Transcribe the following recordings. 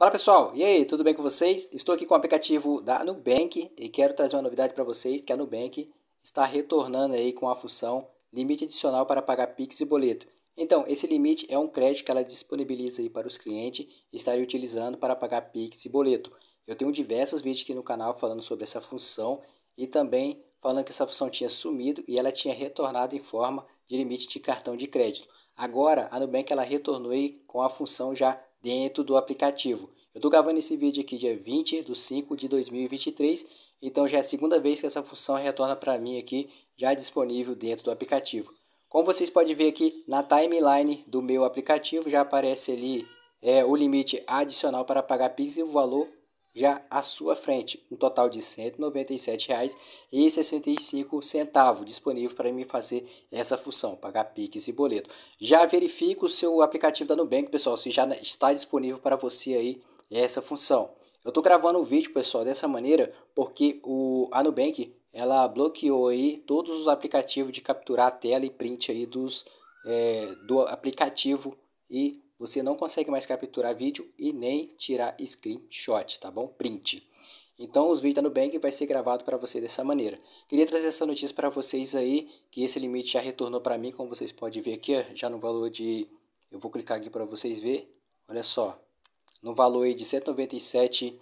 Fala pessoal, e aí, tudo bem com vocês? Estou aqui com o aplicativo da Nubank e quero trazer uma novidade para vocês, que a Nubank está retornando aí com a função limite adicional para pagar Pix e boleto. Então, esse limite é um crédito que ela disponibiliza aí para os clientes estarem utilizando para pagar Pix e boleto. Eu tenho diversos vídeos aqui no canal falando sobre essa função e também falando que essa função tinha sumido e ela tinha retornado em forma de limite de cartão de crédito. Agora, a Nubank ela retornou com a função já dentro do aplicativo. Eu estou gravando esse vídeo aqui dia 20 de 5 de 2023, então já é a segunda vez que essa função retorna para mim aqui, já disponível dentro do aplicativo. Como vocês podem ver aqui na timeline do meu aplicativo, já aparece ali é, o limite adicional para pagar Pix e o valor já à sua frente, um total de R$ 197,65 disponível para me fazer essa função, pagar PIX e boleto. Já verifique o seu aplicativo da Nubank, pessoal, se já está disponível para você aí essa função. Eu estou gravando o um vídeo, pessoal, dessa maneira, porque o, a Nubank ela bloqueou aí todos os aplicativos de capturar a tela e print aí dos, é, do aplicativo e você não consegue mais capturar vídeo e nem tirar screenshot, tá bom? Print. Então, os vídeos da Nubank vai ser gravado para você dessa maneira. Queria trazer essa notícia para vocês aí, que esse limite já retornou para mim, como vocês podem ver aqui, já no valor de... Eu vou clicar aqui para vocês ver. Olha só, no valor aí de R$197,00,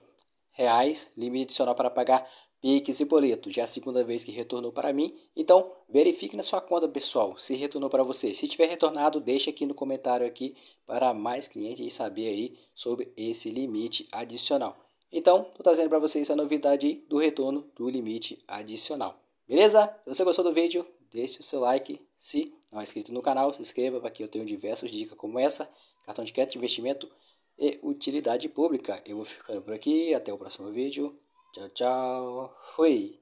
reais, limite adicional para pagar Pix e boleto, já é a segunda vez que retornou para mim, então verifique na sua conta pessoal se retornou para você. Se tiver retornado, deixe aqui no comentário aqui para mais clientes saber aí sobre esse limite adicional. Então, estou trazendo para vocês a novidade do retorno do limite adicional. Beleza? Se você gostou do vídeo, deixe o seu like. Se não é inscrito no canal, se inscreva para que eu tenha diversas dicas como essa, cartão de crédito, investimento e utilidade pública. Eu vou ficando por aqui, até o próximo vídeo. 教教会。